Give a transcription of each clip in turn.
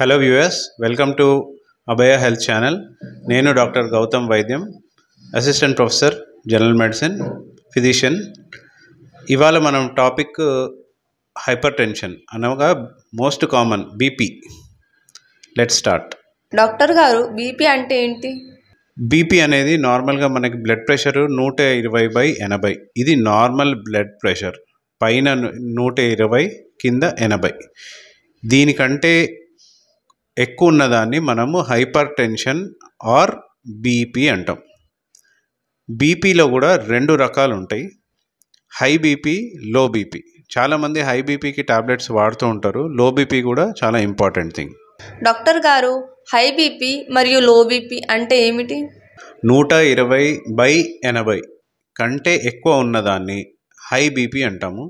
Hello viewers welcome to Abhaya health channel నేను doctor Gautam వైద్యం assistant professor general medicine physician ఇవాళ మనం టాపిక్ హైపర్ టెన్షన్ అనగా most common BP let start doctor గారు BP అంటే ఏంటి బీపీ అనేది నార్మల్గా మనకి బ్లడ్ ప్రెషర్ నూట ఇరవై బై ఎనభై ఇది నార్మల్ బ్లడ్ ప్రెషర్ పైన నూట ఇరవై కింద ఎనభై దీనికంటే ఎక్కువ ఉన్నదాన్ని మనము హైపర్ టెన్షన్ ఆర్ బీపీ అంటాం బీపీలో కూడా రెండు రకాలు ఉంటాయి హై బీపీ లో బీపీ చాలామంది హై బీపీకి టాబ్లెట్స్ వాడుతూ ఉంటారు లో బీపీ కూడా చాలా ఇంపార్టెంట్ థింగ్ డాక్టర్ గారు హై బీపీ మరియు లో బీపీ అంటే ఏమిటి నూట ఇరవై బై ఎనభై కంటే ఎక్కువ ఉన్నదాన్ని హై బీపీ అంటాము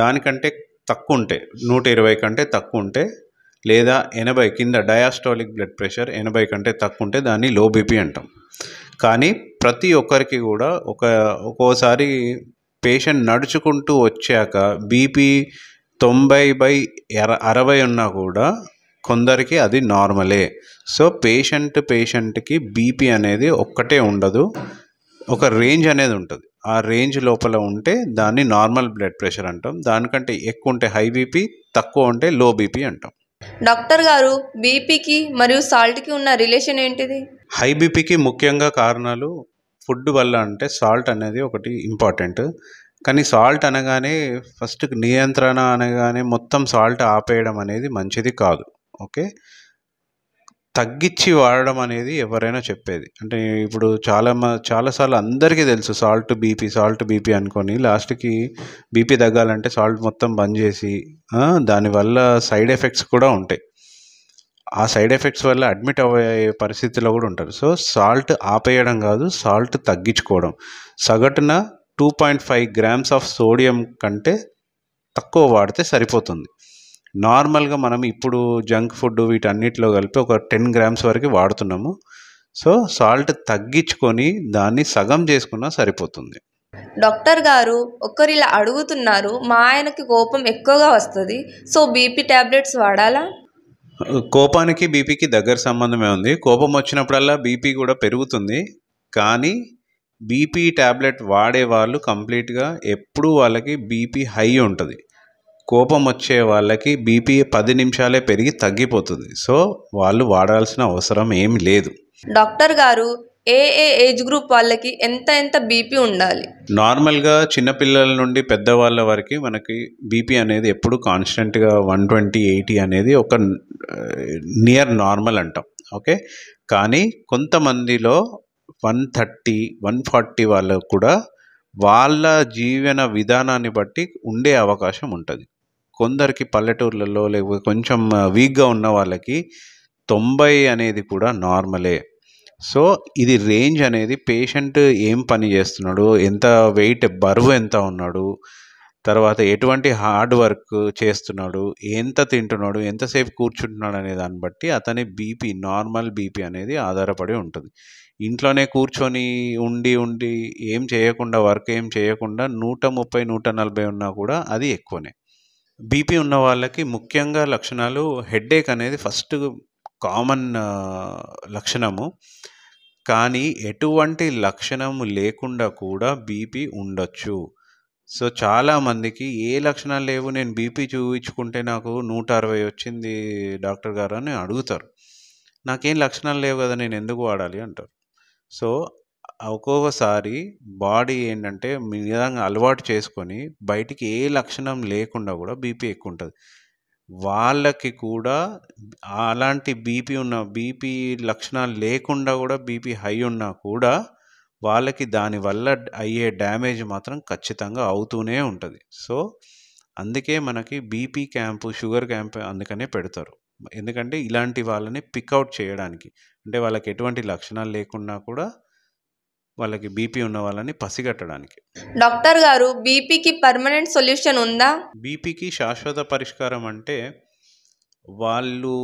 దానికంటే తక్కువ ఉంటే నూట ఇరవై కంటే తక్కువ ఉంటే లేదా ఎనభై కింద డయాస్టాలిక్ బ్లడ్ ప్రెషర్ ఎనభై కంటే తక్కువ ఉంటే దాన్ని లో బీపీ అంటాం కానీ ప్రతి ఒక్కరికి కూడా ఒక ఒక్కోసారి పేషెంట్ నడుచుకుంటూ వచ్చాక బీపీ తొంభై బై అరవై ఉన్నా కూడా కొందరికి అది నార్మలే సో పేషెంట్ పేషెంట్కి బీపీ అనేది ఒక్కటే ఉండదు ఒక రేంజ్ అనేది ఉంటుంది ఆ రేంజ్ లోపల ఉంటే దాన్ని నార్మల్ బ్లడ్ ప్రెషర్ అంటాం దానికంటే ఎక్కువ ఉంటే హై బీపీ తక్కువ ఉంటే లో బీపీ అంటాం డాక్టర్ గారు బీపీకి మరియు సాల్ట్కి ఉన్న రిలేషన్ ఏంటిది హై బీపీకి ముఖ్యంగా కారణాలు ఫుడ్ వల్ల అంటే సాల్ట్ అనేది ఒకటి ఇంపార్టెంట్ కానీ సాల్ట్ అనగానే ఫస్ట్ నియంత్రణ అనగానే మొత్తం సాల్ట్ ఆపేయడం అనేది మంచిది కాదు ఓకే తగ్గించి వాడడం అనేది ఎవరైనా చెప్పేది అంటే ఇప్పుడు చాలా చాలాసార్లు అందరికీ తెలుసు సాల్ట్ బీపీ సాల్ట్ బీపీ అనుకొని లాస్ట్కి బీపీ తగ్గాలంటే సాల్ట్ మొత్తం బంద్ చేసి దానివల్ల సైడ్ ఎఫెక్ట్స్ కూడా ఉంటాయి ఆ సైడ్ ఎఫెక్ట్స్ వల్ల అడ్మిట్ అయ్యే పరిస్థితిలో కూడా ఉంటారు సో సాల్ట్ ఆపేయడం కాదు సాల్ట్ తగ్గించుకోవడం సగటున two point five grams of sodium కంటే తక్కువ వాడితే సరిపోతుంది నార్మల్గా మనం ఇప్పుడు జంక్ ఫుడ్ వీటన్నిటిలో కలిపి ఒక టెన్ గ్రామ్స్ వరకు వాడుతున్నాము సో సాల్ట్ తగ్గించుకొని దాన్ని సగం చేసుకున్నా సరిపోతుంది డాక్టర్ గారు ఒకరు ఇలా అడుగుతున్నారు మా ఆయనకి కోపం ఎక్కువగా వస్తుంది సో బీపీ ట్యాబ్లెట్స్ వాడాలా కోపానికి బీపీకి దగ్గర సంబంధమే ఉంది కోపం వచ్చినప్పుడల్లా బీపీ కూడా పెరుగుతుంది కానీ బీపీ ట్యాబ్లెట్ వాడే వాళ్ళు కంప్లీట్గా ఎప్పుడూ వాళ్ళకి బీపీ హై ఉంటుంది కోపం వచ్చే వాళ్ళకి బీపీ పది నిమిషాలే పెరిగి తగ్గిపోతుంది సో వాళ్ళు వాడాల్సిన అవసరం ఏం లేదు డాక్టర్ గారు ఏ ఏ ఏజ్ గ్రూప్ వాళ్ళకి ఎంత ఎంత బీపీ ఉండాలి నార్మల్గా చిన్నపిల్లల నుండి పెద్దవాళ్ళ వరకు మనకి బీపీ అనేది ఎప్పుడు కాన్స్టెంట్గా వన్ ట్వంటీ ఎయిటీ అనేది ఒక నియర్ నార్మల్ అంటాం ఓకే కానీ కొంతమందిలో వన్ థర్టీ వన్ ఫార్టీ వాళ్ళకు కూడా వాళ్ళ జీవన విధానాన్ని బట్టి ఉండే అవకాశం ఉంటుంది కొందరికి పల్లెటూర్లలో లేకపోతే కొంచెం వీక్గా ఉన్న వాళ్ళకి తొంభై అనేది కూడా నార్మలే సో ఇది రేంజ్ అనేది పేషెంట్ ఏం పని చేస్తున్నాడు ఎంత వెయిట్ బరువు ఎంత ఉన్నాడు తర్వాత ఎటువంటి హార్డ్ వర్క్ చేస్తున్నాడు ఎంత తింటున్నాడు ఎంతసేపు కూర్చుంటున్నాడు అనే దాన్ని బట్టి అతని బీపీ నార్మల్ బీపీ అనేది ఆధారపడి ఉంటుంది ఇంట్లోనే కూర్చొని ఉండి ఉండి ఏం చేయకుండా వర్క్ ఏం చేయకుండా నూట ముప్పై నూట నలభై ఉన్నా కూడా అది ఎక్కువనే బీపీ ఉన్న వాళ్ళకి ముఖ్యంగా లక్షణాలు హెడ్ఏక్ అనేది ఫస్ట్ కామన్ లక్షణము కానీ ఎటువంటి లక్షణము లేకుండా కూడా బీపీ ఉండొచ్చు సో చాలామందికి ఏ లక్షణాలు లేవు నేను బీపీ చూపించుకుంటే నాకు నూట అరవై వచ్చింది డాక్టర్ గారు అని అడుగుతారు నాకేం లక్షణాలు లేవు కదా నేను ఎందుకు వాడాలి అంటారు సో ఒక్కొక్కసారి బాడీ ఏంటంటే నిజంగా అలవాటు చేసుకొని బయటికి ఏ లక్షణం లేకుండా కూడా బీపీ ఎక్కువ ఉంటుంది వాళ్ళకి కూడా అలాంటి బీపీ ఉన్న బీపీ లక్షణాలు లేకుండా కూడా బీపీ హై ఉన్నా కూడా వాళ్ళకి దానివల్ల అయ్యే డ్యామేజ్ మాత్రం ఖచ్చితంగా అవుతూనే ఉంటుంది సో అందుకే మనకి బీపీ క్యాంపు షుగర్ క్యాంప్ అందుకనే పెడతారు ఎందుకంటే ఇలాంటి వాళ్ళని పికౌట్ చేయడానికి అంటే వాళ్ళకి ఎటువంటి లక్షణాలు లేకుండా కూడా వాళ్ళకి బీపీ ఉన్న వాళ్ళని పసిగట్టడానికి డాక్టర్ గారు బీపీకి పర్మనెంట్ సొల్యూషన్ ఉందా బీపీకి శాశ్వత పరిష్కారం అంటే వాళ్ళు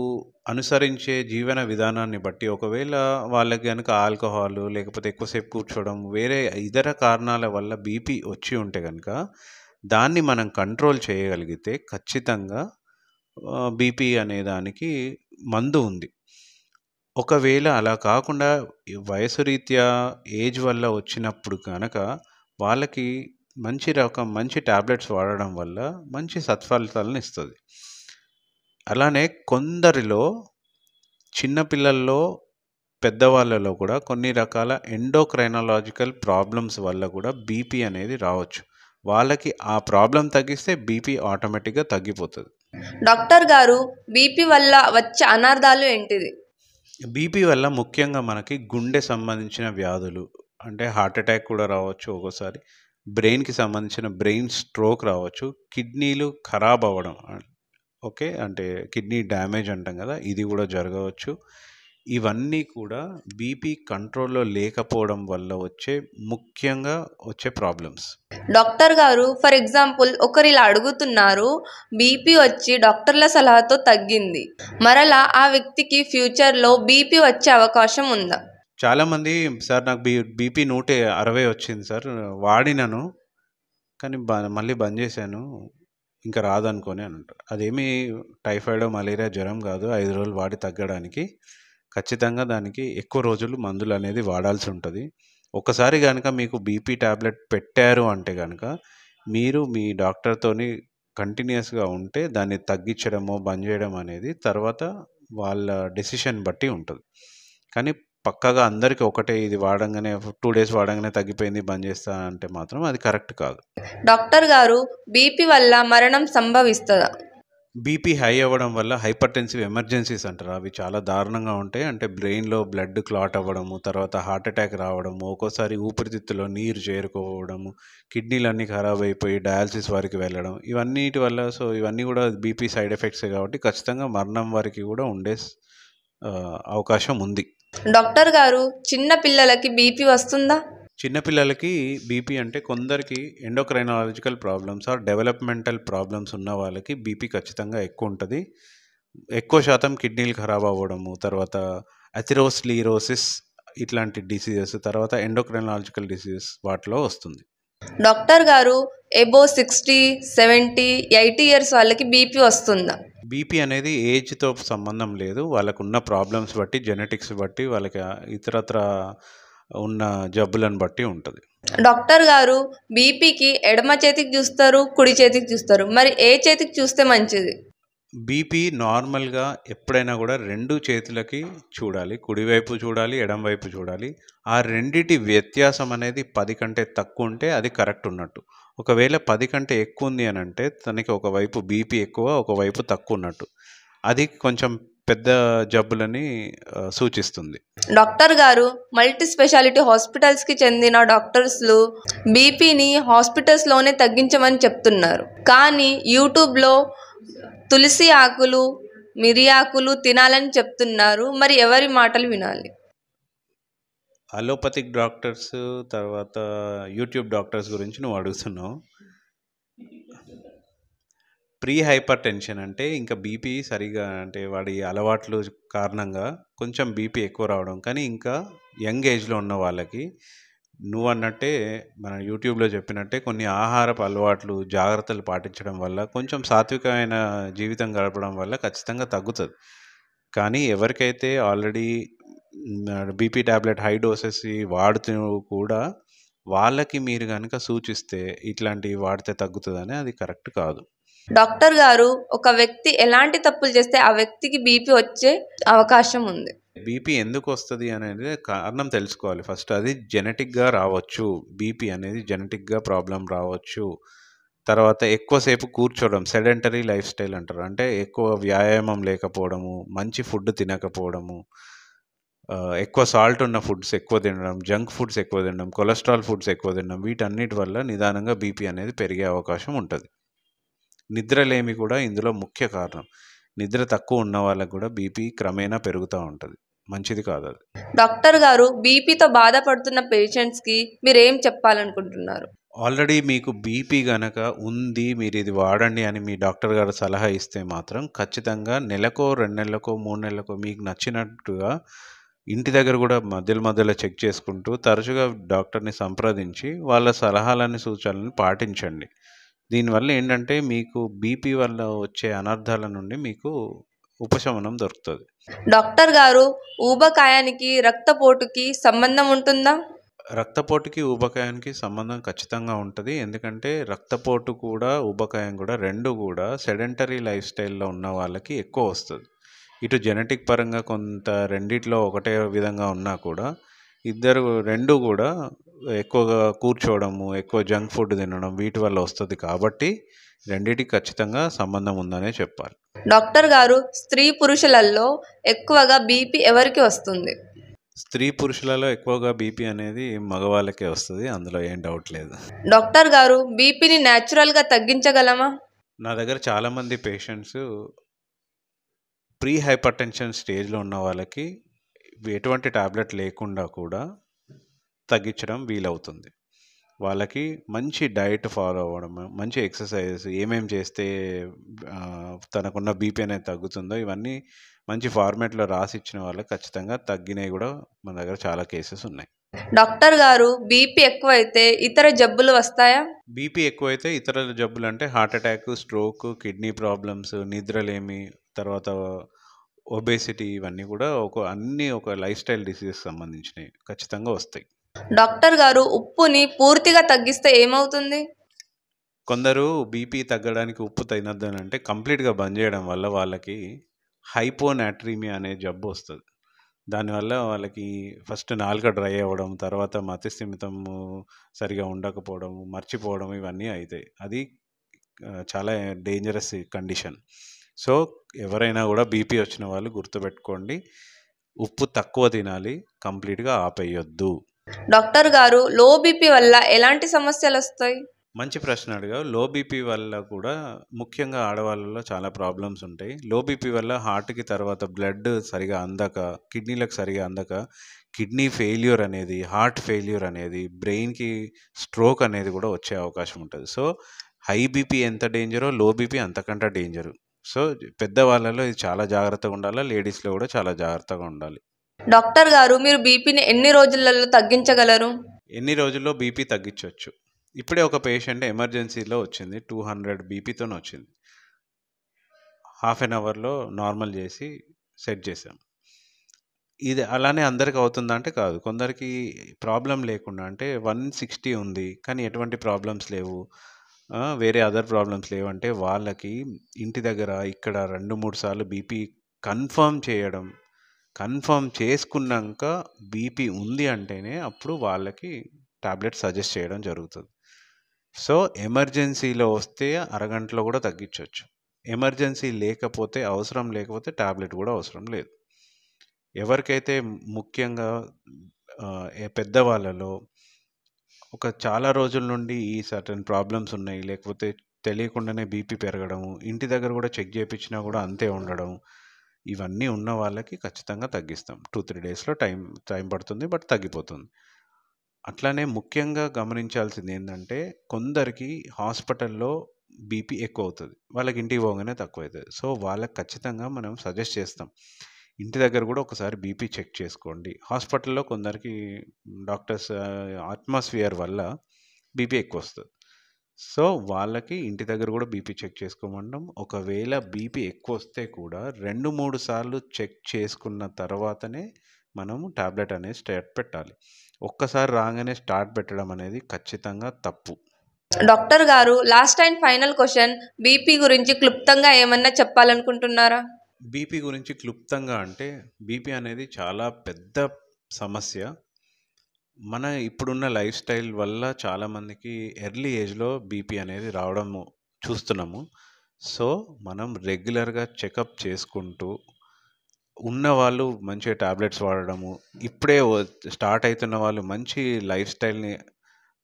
అనుసరించే జీవన విధానాన్ని బట్టి ఒకవేళ వాళ్ళకి కనుక ఆల్కహాల్ లేకపోతే ఎక్కువసేపు కూర్చోవడం వేరే ఇతర కారణాల వల్ల బీపీ వచ్చి ఉంటే కనుక దాన్ని మనం కంట్రోల్ చేయగలిగితే ఖచ్చితంగా బీపీ అనే దానికి మందు ఉంది ఒకవేళ అలా కాకుండా వయసు రీత్యా ఏజ్ వల్ల వచ్చినప్పుడు కనుక వాళ్ళకి మంచి రకం మంచి టాబ్లెట్స్ వాడడం వల్ల మంచి సత్ఫలితాలను ఇస్తుంది. అలానే కొందరిలో చిన్న పిల్లల్లో, పెద్దవాళ్ళలో కూడా కొన్ని రకాల ఎండోక్రైనలాజికల్ ప్రాబ్లమ్స్ వల్ల కూడా బీపీ అనేది రావచ్చు. వాళ్ళకి ఆ ప్రాబ్లం తగ్గిస్తే బీపీ ఆటోమేటిక్‌గా తగ్గిపోతుంది డాక్టర్ గారు బీపీ వల్ల వచ్చే అనర్థాలు ఏంటిది? బీపీ వల్ల ముఖ్యంగా మనకి గుండె సంబంధించిన వ్యాధులు అంటే హార్ట్ అటాక్ కూడా రావచ్చు ఒక్కోసారి బ్రెయిన్కి సంబంధించిన బ్రెయిన్ స్ట్రోక్ రావచ్చు కిడ్నీలు ఖరాబ్ అవ్వడం ఓకే అంటే కిడ్నీ డ్యామేజ్ అంటాం కదా ఇది కూడా జరగవచ్చు ఇవన్నీ కూడా బీపీ కంట్రోల్లో లేకపోవడం వల్ల వచ్చే ముఖ్యంగా వచ్చే ప్రాబ్లమ్స్ డాక్టర్ గారు ఫర్ ఎగ్జాంపుల్ ఒకరు ఇలా అడుగుతున్నారు బీపీ వచ్చి డాక్టర్ల సలహాతో తగ్గింది మరలా ఆ వ్యక్తికి ఫ్యూచర్లో బీపీ వచ్చే అవకాశం ఉందా చాలామంది సార్ నాకు బీ బీపీ నూట అరవై వచ్చింది సార్ వాడినాను కానీ మళ్ళీ బంద్ చేశాను ఇంకా రాదనుకొని అని అంటారు అదేమీ టైఫాయిడ్ మలేరియా జ్వరం కాదు ఐదు రోజులు వాడి తగ్గడానికి ఖచ్చితంగా దానికి ఎక్కువ రోజులు మందులు అనేది వాడాల్సి ఉంటుంది ఒకసారి కనుక మీకు బీపీ ట్యాబ్లెట్ పెట్టారు అంటే కనుక మీరు మీ డాక్టర్తోని కంటిన్యూస్గా ఉంటే దాన్ని తగ్గించడమో బంద్ చేయడం అనేది తర్వాత వాళ్ళ డెసిషన్ బట్టి ఉంటుంది కానీ పక్కగా అందరికీ ఒకటే ఇది వాడంగానే టూ డేస్ వాడంగానే తగ్గిపోయింది బంద్ చేస్తా అంటే మాత్రం అది కరెక్ట్ కాదు డాక్టర్ గారు బీపీ వల్ల మరణం సంభవిస్తుందా బీపీ హై అవ్వడం వల్ల హైపర్ టెన్సివ్ ఎమర్జెన్సీస్ అంటారు అవి చాలా దారుణంగా ఉంటాయి అంటే బ్రెయిన్లో బ్లడ్ క్లాట్ అవ్వడము తర్వాత హార్ట్ అటాక్ రావడము ఒక్కోసారి ఊపిరితిత్తులో నీరు చేరుకోవడము కిడ్నీలన్నీ ఖరాబ్ అయిపోయి డయాలసిస్ వారికి వెళ్ళడం ఇవన్నిటి వల్ల సో ఇవన్నీ కూడా బీపీ సైడ్ ఎఫెక్ట్స్ కాబట్టి ఖచ్చితంగా మరణం వారికి కూడా ఉండే అవకాశం ఉంది డాక్టర్ గారు చిన్న పిల్లలకి బీపీ వస్తుందా చిన్నపిల్లలకి బీపీ అంటే కొందరికి endocrinological problems or developmental problems ఉన్న వాళ్ళకి బీపీ ఖచ్చితంగా ఎక్కువ ఉంటుంది ఎక్కువ శాతం కిడ్నీలు ఖరాబ్ అవ్వడము తర్వాత అథిరోస్లీరోసిస్ ఇట్లాంటి డిసీజెస్ తర్వాత ఎండోక్రైనాలజికల్ డిసీజెస్ వాటిలో వస్తుంది డాక్టర్ గారు above sixty seventy eighty years వాళ్ళకి బీపీ వస్తుందా బీపీ అనేది ఏజ్తో సంబంధం లేదు వాళ్ళకున్న ప్రాబ్లమ్స్ బట్టి జెనెటిక్స్ బట్టి వాళ్ళకి ఇతరత్ర ఉన్న జబ్బులను బట్టి ఉంటుంది డాక్టర్ గారు బీపీకి ఎడమ చేతికి చూస్తారు కుడి చేతికి చూస్తారు మరి ఏ చేతికి చూస్తే మంచిది బీపీ నార్మల్గా ఎప్పుడైనా కూడా రెండు చేతులకి చూడాలి కుడివైపు చూడాలి ఎడమవైపు చూడాలి ఆ రెండిటి వ్యత్యాసం అనేది పది కంటే తక్కువ ఉంటే అది కరెక్ట్ ఉన్నట్టు ఒకవేళ పది కంటే ఎక్కువ ఉంది అని అంటే తనకి ఒకవైపు బీపీ ఎక్కువ ఒకవైపు తక్కువ ఉన్నట్టు అది కొంచెం పెద్ద జబ్బులని సూచిస్తుంది డాక్టర్ గారు మల్టీ స్పెషాలిటీ హాస్పిటల్స్కి చెందిన డాక్టర్స్లు బీపీని హాస్పిటల్స్లోనే తగ్గించమని చెప్తున్నారు కానీ యూట్యూబ్లో తులసి ఆకులు మిరియాకులు తినాలని చెప్తున్నారు మరి ఎవరి మాటలు వినాలి అలోపతిక్ డాక్టర్స్ తర్వాత యూట్యూబ్ డాక్టర్స్ గురించి నువ్వు అడుగుతున్నావు ప్రీ హైపర్ టెన్షన్ అంటే ఇంకా బీపీ సరిగా అంటే వాడి అలవాట్లు కారణంగా కొంచెం బీపీ ఎక్కువ రావడం కానీ ఇంకా యంగ్ ఏజ్లో ఉన్న వాళ్ళకి నువ్వు అన్నట్టే మన యూట్యూబ్లో చెప్పినట్టే కొన్ని ఆహారపు అలవాట్లు జాగ్రత్తలు పాటించడం వల్ల కొంచెం సాత్వికమైన జీవితం గడపడం వల్ల ఖచ్చితంగా తగ్గుతుంది కానీ ఎవరికైతే already BP tablet high doses వాడుతూ కూడా వాళ్ళకి మీరు కనుక సూచిస్తే ఇట్లాంటివి వాడితే తగ్గుతుందని అది కరెక్ట్ కాదు డాక్టర్ గారు ఒక వ్యక్తి ఎలాంటి తప్పులు చేస్తే ఆ వ్యక్తికి బీపీ వచ్చే అవకాశం ఉంది బీపీ ఎందుకు వస్తుంది అనేది కారణం తెలుసుకోవాలి ఫస్ట్ అది జెనెటిక్గా రావచ్చు బీపీ అనేది జెనెటిక్గా ప్రాబ్లం రావచ్చు తర్వాత ఎక్కువసేపు కూర్చోవడం సెడెంటరీ లైఫ్ స్టైల్ అంటారు అంటే ఎక్కువ వ్యాయామం లేకపోవడము మంచి ఫుడ్ తినకపోవడము ఎక్కువ సాల్ట్ ఉన్న ఫుడ్స్ ఎక్కువ తినడం జంక్ ఫుడ్స్ ఎక్కువ తినడం కొలెస్ట్రాల్ ఫుడ్స్ ఎక్కువ తినడం వీటన్నిటి వల్ల నిదానంగా బీపీ అనేది పెరిగే అవకాశం ఉంటుంది నిద్రలేమి కూడా ఇందులో ముఖ్య కారణం నిద్ర తక్కువ ఉన్న వాళ్ళకు కూడా బీపీ క్రమేణా పెరుగుతూ ఉంటుంది మంచిది కాదు అది డాక్టర్ గారు బీపీతో బాధపడుతున్న పేషెంట్స్కి మీరు ఏం చెప్పాలనుకుంటున్నారు ఆల్రెడీ మీకు బీపీ గనక ఉంది మీరు ఇది వాడండి అని మీ డాక్టర్ గారు సలహా ఇస్తే మాత్రం ఖచ్చితంగా నెలకో రెండు నెలలకో మూడు నెలలకో మీకు నచ్చినట్టుగా ఇంటి దగ్గర కూడా మధ్యలో మధ్యలో చెక్ చేసుకుంటూ తరచుగా డాక్టర్ని సంప్రదించి వాళ్ళ సలహాలని సూచనలను పాటించండి దీనివల్ల ఏంటంటే మీకు బీపీ వల్ల వచ్చే అనర్థాల నుండి మీకు ఉపశమనం దొరుకుతుంది డాక్టర్ గారు ఊబకాయానికి రక్తపోటుకి సంబంధం ఉంటుందా రక్తపోటుకి ఊబకాయానికి సంబంధం ఖచ్చితంగా ఉంటుంది ఎందుకంటే రక్తపోటు కూడా ఊబకాయం కూడా రెండు కూడా సెడెంటరీ లైఫ్ స్టైల్లో ఉన్న వాళ్ళకి ఎక్కువ వస్తుంది ఇటు జెనెటిక్ పరంగా కొంత రెండిట్లో ఒకటే విధంగా ఉన్నా కూడా ఇద్దరు రెండు కూడా ఎక్కువగా కూర్చోవడము ఎక్కువ జంక్ ఫుడ్ తినడం వీటి వల్ల వస్తుంది కాబట్టి రెండిటికి ఖచ్చితంగా సంబంధం ఉందనే చెప్పాలి డాక్టర్ గారు స్త్రీ పురుషులలో ఎక్కువగా బీపీ ఎవరికి వస్తుంది స్త్రీ పురుషులలో ఎక్కువగా బీపీ అనేది మగవాళ్ళకే వస్తుంది అందులో ఏం డౌట్ లేదు డాక్టర్ గారు బీపీని న్యాచురల్గా తగ్గించగలమా నా దగ్గర చాలామంది పేషెంట్స్ ప్రీ హైపర్ టెన్షన్ స్టేజ్లో ఉన్న వాళ్ళకి ఎటువంటి ట్యాబ్లెట్ లేకుండా కూడా తగ్గించడం వీలవుతుంది వాళ్ళకి మంచి డైట్ ఫాలో అవ్వడం మంచి ఎక్సర్సైజెస్ ఏమేమి చేస్తే తనకున్న బీపీ అనేది తగ్గుతుందో ఇవన్నీ మంచి ఫార్మేట్లో రాసి ఇచ్చిన వాళ్ళకి ఖచ్చితంగా తగ్గినవి కూడా మన దగ్గర చాలా కేసెస్ ఉన్నాయి డాక్టర్ గారు బీపీ ఎక్కువైతే ఇతర జబ్బులు వస్తాయా బీపీ ఎక్కువైతే ఇతర జబ్బులు అంటే heart attack stroke kidney problems నిద్రలేమి తర్వాత ఒబేసిటీ ఇవన్నీ కూడా ఒక అన్ని ఒక లైఫ్ స్టైల్ డిసీజెస్ సంబంధించినవి ఖచ్చితంగా వస్తాయి డాక్టర్ గారు ఉప్పుని పూర్తిగా తగ్గిస్తే ఏమవుతుంది కొందరు బీపీ తగ్గడానికి ఉప్పు తగినద్దని అంటే కంప్లీట్గా బంద్ చేయడం వల్ల వాళ్ళకి హైపోనాట్రీమియా అనే జబ్బు వస్తుంది దానివల్ల వాళ్ళకి ఫస్ట్ నాలుక డ్రై అవ్వడం తర్వాత మతిస్థిమితం సరిగా ఉండకపోవడం మర్చిపోవడం ఇవన్నీ అవుతాయి అది చాలా డేంజరస్ కండిషన్ సో ఎవరైనా కూడా బీపీ వచ్చిన వాళ్ళు గుర్తుపెట్టుకోండి ఉప్పు తక్కువ తినాలి కంప్లీట్గా ఆపేయొద్దు డాక్టర్ గారు లో బీపీ వల్ల ఎలాంటి సమస్యలు వస్తాయి మంచి ప్రశ్న అడిగారు లో బీపీ వల్ల కూడా ముఖ్యంగా ఆడవాళ్ళలో చాలా ప్రాబ్లమ్స్ ఉంటాయి లో బీపీ వల్ల హార్ట్కి తర్వాత బ్లడ్ సరిగా అందక కిడ్నీలకు సరిగా అందక కిడ్నీ ఫెయిల్యూర్ అనేది హార్ట్ ఫెయిల్యూర్ అనేది బ్రెయిన్కి స్ట్రోక్ అనేది కూడా వచ్చే అవకాశం ఉంటుంది సో హై బీపీ ఎంత డేంజరో లో బీపీ అంతకంటే డేంజరు సో పెద్దవాళ్ళలో ఇది చాలా జాగ్రత్తగా ఉండాలి లేడీస్లో కూడా చాలా జాగ్రత్తగా ఉండాలి డాక్టర్ గారు మీరు బీపీని ఎన్ని రోజులలో తగ్గించగలరు ఎన్ని రోజుల్లో బీపీ తగ్గించవచ్చు ఇప్పుడే ఒక పేషెంట్ ఎమర్జెన్సీలో వచ్చింది టూ హండ్రెడ్ బీపీతో వచ్చింది హాఫ్ అన్ అవర్లో నార్మల్ చేసి సెట్ చేసాం ఇది అలానే అందరికి అవుతుందంటే కాదు కొందరికి ప్రాబ్లం లేకుండా అంటే వన్ సిక్స్టీ ఉంది కానీ ఎటువంటి ప్రాబ్లమ్స్ లేవు వేరే అదర్ ప్రాబ్లమ్స్ లేవంటే వాళ్ళకి ఇంటి దగ్గర ఇక్కడ రెండు మూడు సార్లు బీపీ కన్ఫర్మ్ చేయడం కన్ఫర్మ్ చేసుకున్నాక బీపీ ఉంది అంటేనే అప్పుడు వాళ్ళకి ట్యాబ్లెట్ సజెస్ట్ చేయడం జరుగుతుంది సో ఎమర్జెన్సీలో వస్తే అరగంటలో కూడా తగ్గించవచ్చు ఎమర్జెన్సీ లేకపోతే అవసరం లేకపోతే ట్యాబ్లెట్ కూడా అవసరం లేదు ఎవరికైతే ముఖ్యంగా పెద్దవాళ్ళలో ఒక చాలా రోజుల నుండి ఈ సర్టన్ ప్రాబ్లమ్స్ ఉన్నాయి లేకపోతే తెలియకుండానే బీపీ పెరగడము ఇంటి దగ్గర కూడా చెక్ చేయించినా కూడా అంతే ఉండడం ఇవన్నీ ఉన్న వాళ్ళకి ఖచ్చితంగా తగ్గిస్తాం టూ త్రీ డేస్లో టైం టైం పడుతుంది బట్ తగ్గిపోతుంది అట్లానే ముఖ్యంగా గమనించాల్సింది ఏంటంటే కొందరికి హాస్పిటల్లో బీపీ ఎక్కువ అవుతుంది వాళ్ళకి ఇంటికి పోగానే తక్కువ అవుతుంది సో వాళ్ళకి ఖచ్చితంగా మనం సజెస్ట్ చేస్తాం ఇంటి దగ్గర కూడా ఒకసారి బీపీ చెక్ చేసుకోండి హాస్పిటల్లో కొందరికి డాక్టర్స్ అట్మాస్ఫియర్ వల్ల బీపీ ఎక్కువ వస్తుంది సో వాళ్ళకి ఇంటి దగ్గర కూడా బీపీ చెక్ చేసుకోమండం ఒకవేళ బీపీ ఎక్కువ వస్తే కూడా రెండు మూడు సార్లు చెక్ చేసుకున్న తర్వాతనే మనము ట్యాబ్లెట్ అనేది స్టార్ట్ పెట్టాలి ఒక్కసారి రాగానే స్టార్ట్ పెట్టడం అనేది ఖచ్చితంగా తప్పు డాక్టర్ గారు last and final question BP గురించి క్లుప్తంగా ఏమన్నా చెప్పాలనుకుంటున్నారా బీపీ గురించి క్లుప్తంగా అంటే బీపీ అనేది చాలా పెద్ద సమస్య మన ఇప్పుడున్న లైఫ్ స్టైల్ వల్ల చాలామందికి ఎర్లీ ఏజ్లో బీపీ అనేది రావడము చూస్తున్నాము సో మనం రెగ్యులర్గా చెకప్ చేసుకుంటూ ఉన్న వాళ్ళు మంచి ట్యాబ్లెట్స్ వాడడము ఇప్పుడే స్టార్ట్ అవుతున్న వాళ్ళు మంచి లైఫ్ స్టైల్ని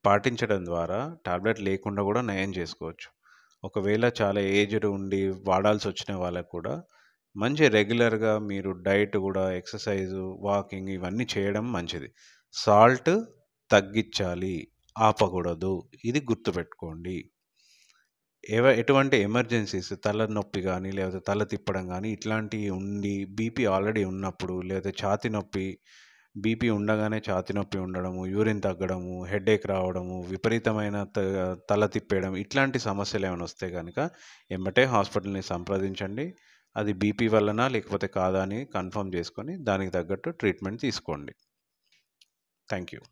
పాటించడం ద్వారా ట్యాబ్లెట్ లేకుండా కూడా నయం చేసుకోవచ్చు ఒకవేళ చాలా ఏజ్డ్ ఉండి వాడాల్సి వచ్చిన వాళ్ళకు కూడా మంచి రెగ్యులర్‌గా మీరు డైట్ కూడా ఎక్సర్‌సైజు, వాకింగ్ ఇవన్నీ చేయడం మంచిది. సాల్ట్ తగ్గించాలి ఆపకూడదు ఇది గుర్తుపెట్టుకోండి. ఎవ ఎటువంటి ఎమర్జెన్సీస్ తలనొప్పి కానీ లేకపోతే తల తిప్పడం కానీ ఇట్లాంటివి ఉండి బీపీ ఆల్రెడీ ఉన్నప్పుడు, లేకపోతే ఛాతి నొప్పి, బీపీ ఉండగానే ఛాతి నొప్పి ఉండడము, యూరిన్ తగ్గడము, హెడేక్ రావడము, విపరీతమైన త తల తిప్పేయడం ఇట్లాంటి ఏమైనా వస్తే కనుక ఎంబటే హాస్పిటల్‌ని సంప్రదించండి. అది బీపీ వల్లనా లేకపోతే కాదా అని కన్ఫర్మ్ చేసుకొని దానికి తగ్గట్టు ట్రీట్మెంట్ తీసుకోండి థ్యాంక్ యూ